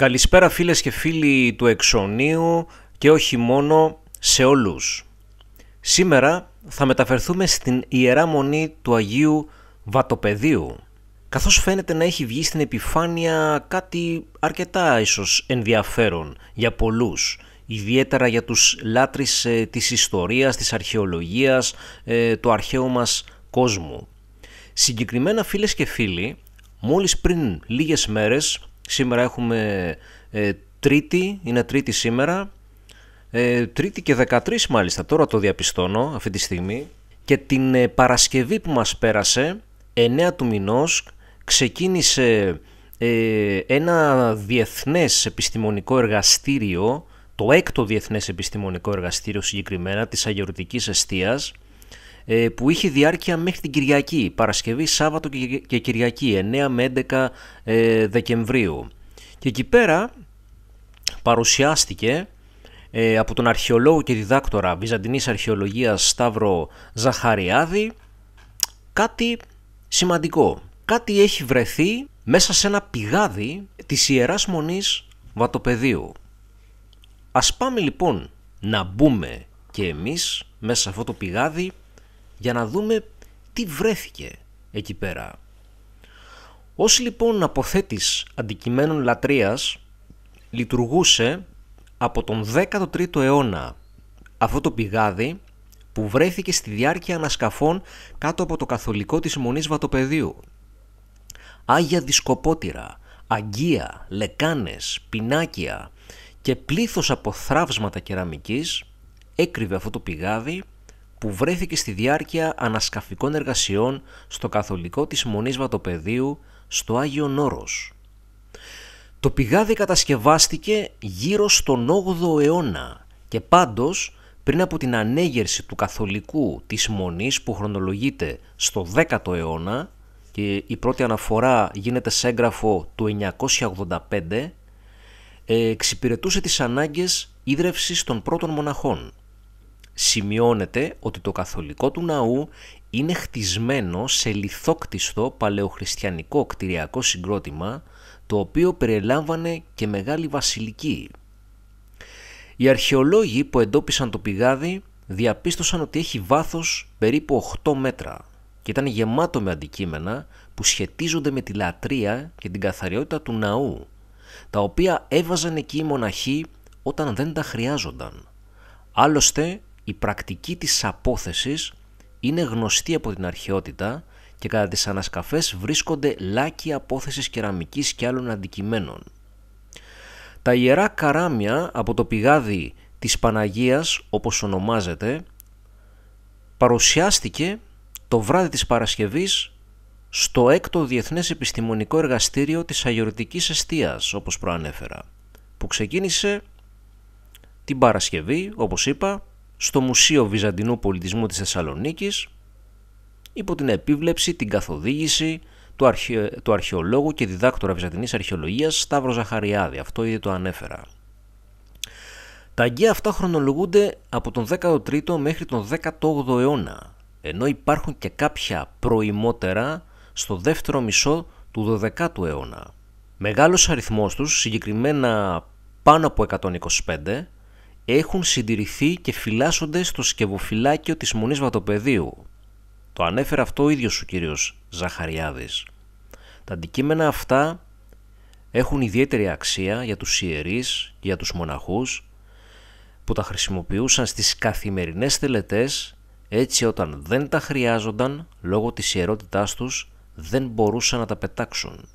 Καλησπέρα φίλες και φίλοι του Εξονίου και όχι μόνο σε όλους. Σήμερα θα μεταφερθούμε στην Ιερά Μονή του Αγίου Βατοπεδίου, καθώς φαίνεται να έχει βγει στην επιφάνεια κάτι αρκετά ίσως ενδιαφέρον για πολλούς, ιδιαίτερα για τους λάτρεις ε, της ιστορίας, της αρχαιολογίας, ε, του αρχαίου μας κόσμου. Συγκεκριμένα φίλες και φίλοι, μόλις πριν λίγες μέρες Σήμερα έχουμε ε, Τρίτη, είναι Τρίτη σήμερα. Ε, τρίτη και 13 μάλιστα, τώρα το διαπιστώνω αυτή τη στιγμή. Και την ε, Παρασκευή που μας πέρασε, 9 του μηνός, ξεκίνησε ε, ένα διεθνές επιστημονικό εργαστήριο, το έκτο διεθνές επιστημονικό εργαστήριο συγκεκριμένα της Αγιορτικής εστίας, ε, που είχε διάρκεια μέχρι την Κυριακή, Παρασκευή, Σάββατο και Κυριακή, 9 με 11 ε, Δεκεμβρίου. Και εκεί πέρα παρουσιάστηκε ε, από τον αρχαιολόγο και διδάκτορα Βυζαντινής Αρχαιολογίας Σταύρο Ζαχαριάδη κάτι σημαντικό. Κάτι έχει βρεθεί μέσα σε ένα πηγάδι της Ιεράς Μονής Βατοπεδίου. Ας πάμε λοιπόν να μπούμε και εμείς μέσα σε αυτό το πηγάδι για να δούμε τι βρέθηκε εκεί πέρα. Ως λοιπόν αποθέτης αντικειμένων λατρείας λειτουργούσε από τον 13ο αιώνα αυτό το πηγάδι που βρέθηκε στη διάρκεια ανασκαφών κάτω από το καθολικό της Μονής Βατοπεδίου. Άγια δισκοπότηρα, αγία λεκάνες, πινάκια και πλήθος από θραύσματα κεραμικής έκρυβε αυτό το πηγάδι που βρέθηκε στη διάρκεια ανασκαφικών εργασιών στο καθολικό της Μονής Βατοπεδίου στο Άγιο Νόρος. Το πηγάδι κατασκευάστηκε γύρω στον 8ο αιώνα και πάντως πριν από την ανέγερση του καθολικού της Μονής που χρονολογείται στο 10ο αιώνα και η πρώτη αναφορά γίνεται σε έγγραφο του 985 ε, εξυπηρετούσε τις ανάγκες ίδρευσης των πρώτων μοναχών σημειώνεται ότι το καθολικό του ναού είναι χτισμένο σε λιθόκτιστο παλαιοχριστιανικό κτηριακό συγκρότημα το οποίο περιελάμβανε και μεγάλη βασιλική. Οι αρχαιολόγοι που εντόπισαν το πηγάδι διαπίστωσαν ότι έχει βάθος περίπου 8 μέτρα και ήταν γεμάτο με αντικείμενα που σχετίζονται με τη λατρεία και την καθαριότητα του ναού, τα οποία έβαζαν εκεί οι μοναχοί όταν δεν τα χρειάζονταν. Άλλωστε, η πρακτική της απόθεσης είναι γνωστή από την αρχαιότητα και κατά τις ανασκαφές βρίσκονται λάκη απόθεσης κεραμικής και άλλων αντικειμένων. Τα ιερά καράμια από το πηγάδι της Παναγίας, όπως ονομάζεται, παρουσιάστηκε το βράδυ της Παρασκευής στο έκτο ο Διεθνές Επιστημονικό Εργαστήριο της Αγιορτικής Εστίας, όπως προανέφερα, που ξεκίνησε την Παρασκευή, όπως είπα, στο Μουσείο Βυζαντινού Πολιτισμού της Θεσσαλονίκης υπό την επίβλεψη, την καθοδήγηση του, αρχαιολόγου και διδάκτορα Βυζαντινής Αρχαιολογίας Σταύρος Ζαχαριάδη. Αυτό ήδη το ανέφερα. Τα αγκαία αυτά χρονολογούνται από τον 13ο μέχρι τον 18ο αιώνα, ενώ υπάρχουν και κάποια προημότερα στο δεύτερο μισό του 12ου αιώνα. Μεγάλος αριθμός τους, συγκεκριμένα πάνω από 125, έχουν συντηρηθεί και φυλάσσονται στο σκευοφυλάκιο της Μονής Βατοπεδίου. Το ανέφερε αυτό ο ίδιος ο κύριος Ζαχαριάδης. Τα αντικείμενα αυτά έχουν ιδιαίτερη αξία για τους ιερείς και για τους μοναχούς που τα χρησιμοποιούσαν στις καθημερινές τελετές έτσι όταν δεν τα χρειάζονταν λόγω της ιερότητάς τους δεν μπορούσαν να τα πετάξουν.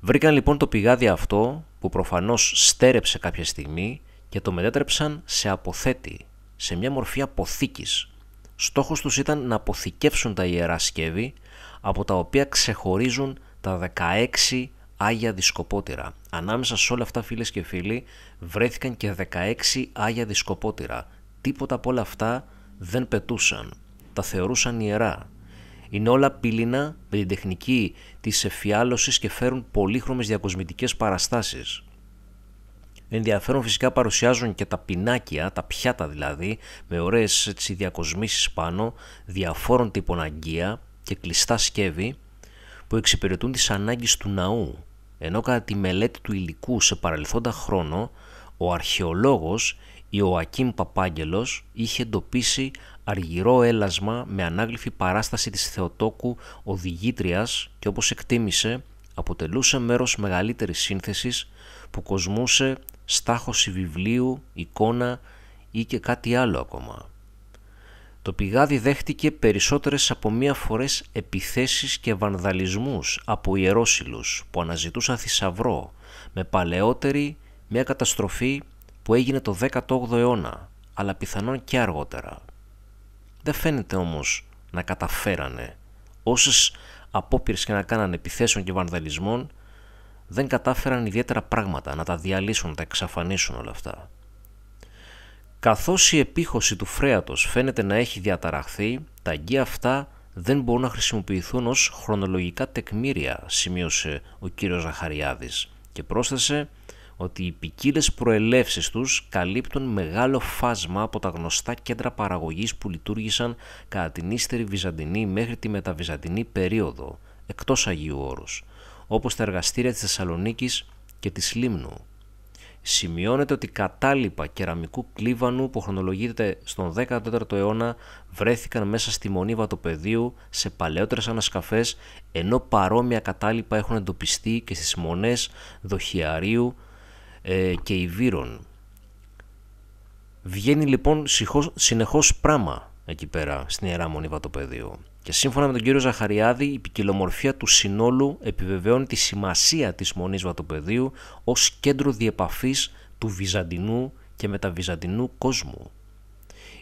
Βρήκαν λοιπόν το πηγάδι αυτό που προφανώς στέρεψε κάποια στιγμή και το μετέτρεψαν σε αποθέτη, σε μια μορφή αποθήκης. Στόχος τους ήταν να αποθηκεύσουν τα ιερά σκεύη, από τα οποία ξεχωρίζουν τα 16 Άγια Δισκοπότηρα. Ανάμεσα σε όλα αυτά φίλες και φίλοι βρέθηκαν και 16 Άγια Δισκοπότηρα. Τίποτα από όλα αυτά δεν πετούσαν. Τα θεωρούσαν ιερά. Είναι όλα πύληνα με την τεχνική της εφιάλωσης και φέρουν πολύχρωμες διακοσμητικές παραστάσεις. Ενδιαφέρον φυσικά παρουσιάζουν και τα πινάκια, τα πιάτα δηλαδή, με ωραίες έτσι, διακοσμήσεις πάνω, διαφόρων τύπων αγκία και κλειστά σκεύη που εξυπηρετούν τις ανάγκες του ναού. Ενώ κατά τη μελέτη του υλικού σε παρελθόντα χρόνο, ο αρχαιολόγος Ιωακήμ Παπάγγελος είχε εντοπίσει αργυρό έλασμα με ανάγλυφη παράσταση της Θεοτόκου οδηγήτριας και όπως εκτίμησε αποτελούσε μέρος μεγαλύτερης σύνθεσης που κοσμούσε στάχωση βιβλίου, εικόνα ή και κάτι άλλο ακόμα. Το πηγάδι δέχτηκε περισσότερες από μία φορές επιθέσεις και βανδαλισμούς από ιερόσιλους που αναζητούσαν θησαυρό με παλαιότερη μια καταστροφή που έγινε το 18ο αιώνα αλλά πιθανόν και αργότερα. Δεν φαίνεται όμως να καταφέρανε όσες απόπειρες και να κάνανε επιθέσεων και βανδαλισμών δεν κατάφεραν ιδιαίτερα πράγματα να τα διαλύσουν, να τα εξαφανίσουν όλα αυτά. Καθώς η επίχωση του φρέατος φαίνεται να έχει διαταραχθεί, τα αγκία αυτά δεν μπορούν να χρησιμοποιηθούν ως χρονολογικά τεκμήρια, σημείωσε ο κύριος Ζαχαριάδης και πρόσθεσε ότι οι ποικίλες προελεύσεις τους καλύπτουν μεγάλο φάσμα από τα γνωστά κέντρα παραγωγής που λειτουργήσαν κατά την ύστερη Βυζαντινή μέχρι τη μεταβυζαντινή περίοδο, εκτός Αγίου Όρους, όπως τα εργαστήρια της Θεσσαλονίκης και της Λίμνου. Σημειώνεται ότι κατάλοιπα κεραμικού κλίβανου που χρονολογείται στον 14ο αιώνα βρέθηκαν μέσα στη μονή βατοπεδίου σε παλαιότερες ανασκαφές ενώ παρόμοια κατάλοιπα έχουν εντοπιστεί και στις μονές Δοχιαρίου ε, και Ιβύρων. Βγαίνει λοιπόν συνεχώς πράμα εκεί πέρα στην Ιερά Μονή Βατοπεδίου. Και σύμφωνα με τον κύριο Ζαχαριάδη, η ποικιλομορφία του συνόλου επιβεβαιώνει τη σημασία της Μονής Βατοπεδίου ως κέντρο διεπαφής του βυζαντινού και μεταβυζαντινού κόσμου.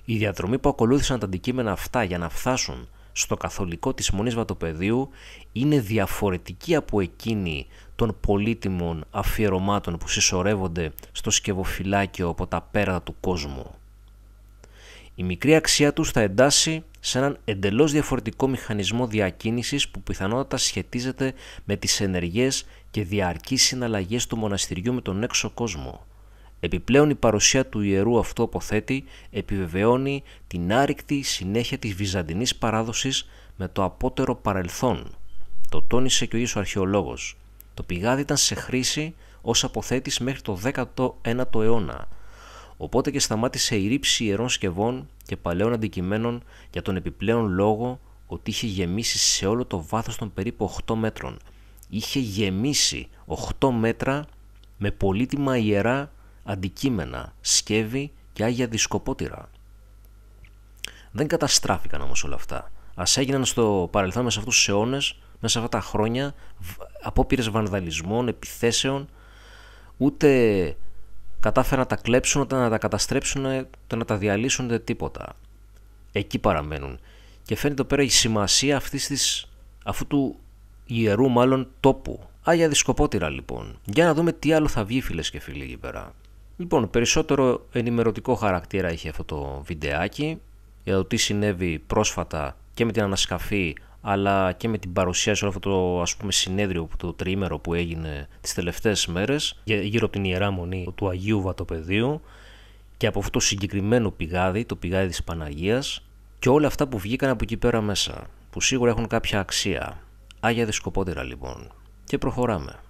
Η διαδρομή που ακολούθησαν τα αντικείμενα αυτά για να φτάσουν στο καθολικό της Μονής Βατοπεδίου είναι διαφορετική από εκείνη των πολύτιμων αφιερωμάτων που συσσωρεύονται στο σκευοφυλάκιο από τα πέρατα του κόσμου. Η μικρή αξία τους θα εντάσσει σε έναν εντελώς διαφορετικό μηχανισμό διακίνησης που πιθανότατα σχετίζεται με τις ενεργές και διαρκείς συναλλαγές του μοναστηριού με τον έξω κόσμο. Επιπλέον η παρουσία του ιερού αυτό αποθέτει επιβεβαιώνει την άρρηκτη συνέχεια της βυζαντινής παράδοσης με το απότερο παρελθόν. Το τόνισε και ο ίδιος αρχαιολόγος. Το πηγάδι ήταν σε χρήση ως αποθέτης μέχρι το 19ο αιώνα Οπότε και σταμάτησε η ρήψη ιερών σκευών και παλαιών αντικειμένων για τον επιπλέον λόγο ότι είχε γεμίσει σε όλο το βάθος των περίπου 8 μέτρων. Είχε γεμίσει 8 μέτρα με πολύτιμα ιερά αντικείμενα, σκεύη και άγια δισκοπότηρα. Δεν καταστράφηκαν όμως όλα αυτά. Ας έγιναν στο παρελθόν μέσα αυτούς τους αιώνες, μέσα αυτά τα χρόνια, απόπειρες βανδαλισμών, επιθέσεων, ούτε κατάφεραν να τα κλέψουν, να τα καταστρέψουν, να τα διαλύσουν, δεν τίποτα. Εκεί παραμένουν. Και φαίνεται εδώ πέρα η σημασία αυτής της, αυτού του ιερού μάλλον τόπου. Άγια δισκοπότηρα λοιπόν. Για να δούμε τι άλλο θα βγει φίλες και φίλοι εκεί πέρα. Λοιπόν, περισσότερο ενημερωτικό χαρακτήρα είχε αυτό το βιντεάκι για το τι συνέβη πρόσφατα και με την ανασκαφή αλλά και με την παρουσία σε όλο αυτό το ας πούμε, συνέδριο, το τριήμερο που έγινε τις τελευταίες μέρες γύρω από την Ιερά Μονή του Αγίου Βατοπεδίου και από αυτό το συγκεκριμένο πηγάδι, το πηγάδι της Παναγίας και όλα αυτά που βγήκαν από εκεί πέρα μέσα, που σίγουρα έχουν κάποια αξία. Άγια δισκοπότερα λοιπόν. Και προχωράμε.